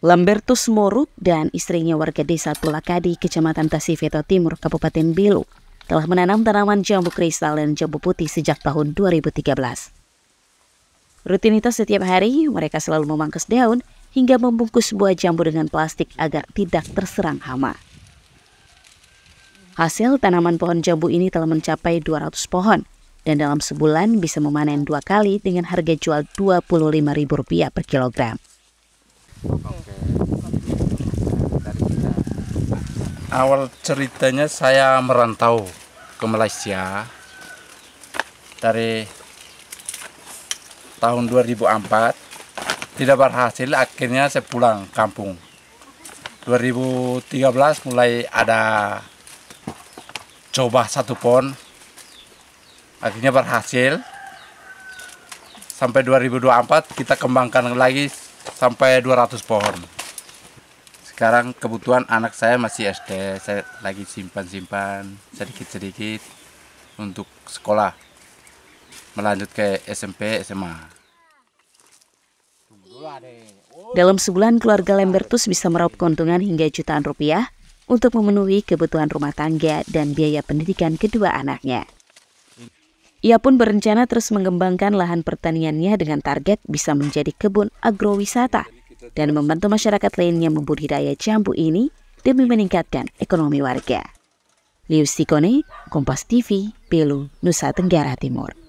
Lambertus Moruk dan istrinya warga desa Tulakadi, kecamatan Tasifeto Timur, Kabupaten Belu, telah menanam tanaman jambu kristal dan jambu putih sejak tahun 2013. Rutinitas setiap hari, mereka selalu memangkas daun hingga membungkus buah jambu dengan plastik agar tidak terserang hama. Hasil tanaman pohon jambu ini telah mencapai 200 pohon, dan dalam sebulan bisa memanen dua kali dengan harga jual Rp25.000 per kilogram. Awal ceritanya saya merantau ke Malaysia dari tahun 2004 tidak berhasil akhirnya saya pulang kampung 2013 mulai ada coba satu pon akhirnya berhasil sampai 2024 kita kembangkan lagi sampai 200 pohon sekarang kebutuhan anak saya masih SD saya lagi simpan-simpan sedikit-sedikit untuk sekolah melanjut ke SMP SMA dalam sebulan keluarga Lambertus bisa meraup keuntungan hingga jutaan rupiah untuk memenuhi kebutuhan rumah tangga dan biaya pendidikan kedua anaknya. Ia pun berencana terus mengembangkan lahan pertaniannya dengan target bisa menjadi kebun agrowisata dan membantu masyarakat lainnya membudidaya jambu ini demi meningkatkan ekonomi warga. Lius Sikone, Kompas TV, Belu, Nusa Tenggara Timur.